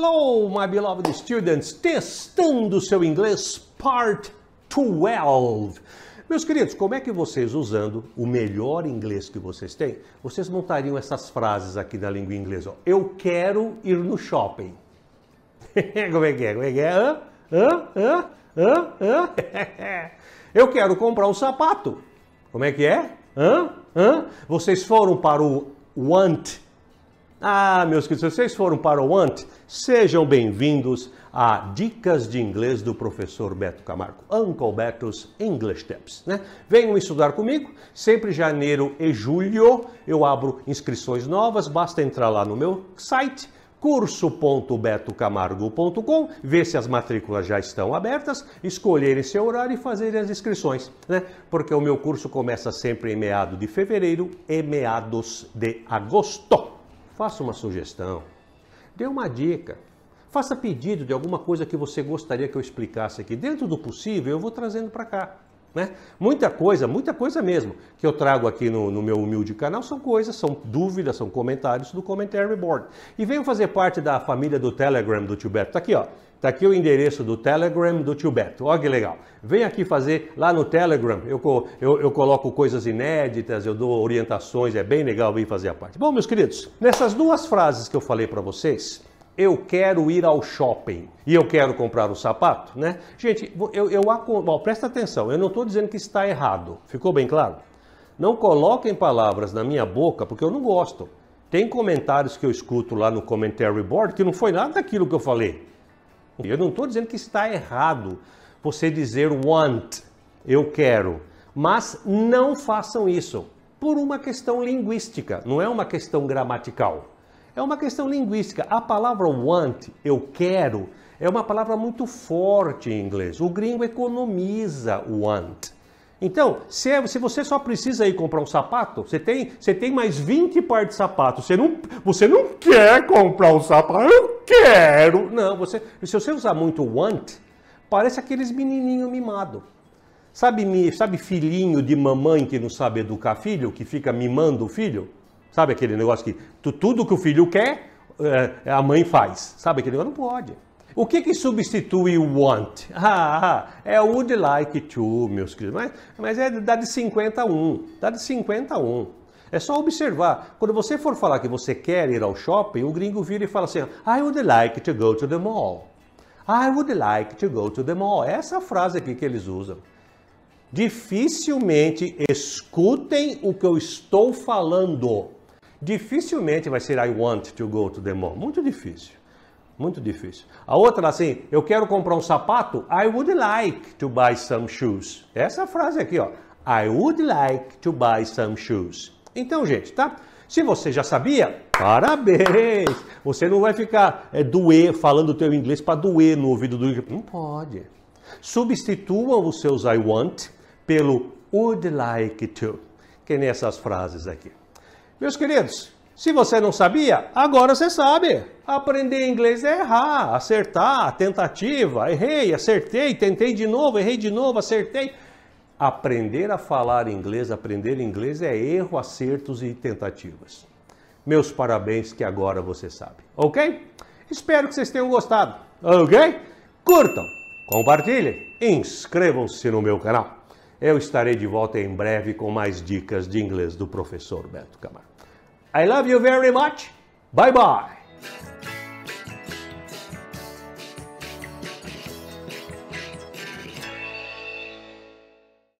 Hello, my beloved students! Testando seu inglês, part 12. Meus queridos, como é que vocês, usando o melhor inglês que vocês têm, vocês montariam essas frases aqui na língua inglesa? Eu quero ir no shopping. como é que é? Como é que é? Hã? Hã? Hã? Hã? Hã? Eu quero comprar um sapato. Como é que é? Hã? Hã? Vocês foram para o want ah, meus queridos, se vocês foram para o ANT, sejam bem-vindos a Dicas de Inglês do professor Beto Camargo, Uncle Beto's English Tips. Né? Venham estudar comigo, sempre janeiro e julho eu abro inscrições novas, basta entrar lá no meu site curso.betocamargo.com, ver se as matrículas já estão abertas, escolherem seu horário e fazerem as inscrições, né? Porque o meu curso começa sempre em meado de fevereiro e meados de agosto faça uma sugestão, dê uma dica, faça pedido de alguma coisa que você gostaria que eu explicasse aqui. Dentro do possível, eu vou trazendo para cá. Né? Muita coisa, muita coisa mesmo, que eu trago aqui no, no, meu humilde canal são coisas, são dúvidas, são comentários do Commentary Board. E venham fazer parte da família do Telegram do Tio Beto. Está aqui, ó tá aqui o endereço do Telegram do Tio Beto. Olha que legal. Vem aqui fazer lá no Telegram. Eu, eu, eu, coloco coisas inéditas, eu dou orientações. É bem legal vir fazer a parte. Bom, meus queridos, nessas duas frases que eu falei para vocês, eu quero ir ao shopping e eu quero comprar o um sapato, né? Gente, eu, eu bom, presta atenção. Eu não estou dizendo que está errado. Ficou bem claro? Não coloquem palavras na minha boca porque eu não gosto. Tem comentários que eu escuto lá no commentary board que não foi nada daquilo que eu falei. Eu não estou dizendo que está errado você dizer want, eu quero, mas não façam isso por uma questão linguística, não é uma questão gramatical. É uma questão linguística. A palavra want, eu quero, é uma palavra muito forte em inglês. O gringo economiza want. Então, se, é, se você só precisa ir comprar um sapato, você tem, você tem mais 20 pares de sapatos. Você não, você não quer comprar um sapato, eu quero. Não, você, se você usar muito want, parece aqueles menininho mimado. Sabe, sabe filhinho de mamãe que não sabe educar filho, que fica mimando o filho? Sabe aquele negócio que tu, tudo que o filho quer, é, a mãe faz. Sabe aquele negócio? Não pode. O que, que substitui o want? Ah, ah, é o would like to, meus queridos. Mas, mas é, dá de 50 a 1. Dá de 50 a 1. É só observar. Quando você for falar que você quer ir ao shopping, o gringo vira e fala assim: I would like to go to the mall. I would like to go to the mall. É essa frase aqui que eles usam. Dificilmente escutem o que eu estou falando. Dificilmente vai ser I want to go to the mall. Muito difícil. Muito difícil. A outra, assim, eu quero comprar um sapato, I would like to buy some shoes. Essa frase aqui, ó. I would like to buy some shoes. Então, gente, tá? Se você já sabia, parabéns! Você não vai ficar é, doer, falando o teu inglês para doer no ouvido do inglês. Não pode. Substitua os seus I want pelo would like to. Que nem essas frases aqui. Meus queridos, se você não sabia, agora você sabe. Aprender inglês é errar, acertar, tentativa, errei, acertei, tentei de novo, errei de novo, acertei. Aprender a falar inglês, aprender inglês é erro, acertos e tentativas. Meus parabéns que agora você sabe, ok? Espero que vocês tenham gostado, ok? Curtam, compartilhem, inscrevam-se no meu canal. Eu estarei de volta em breve com mais dicas de inglês do professor Beto Camargo. I love you very much. Bye bye.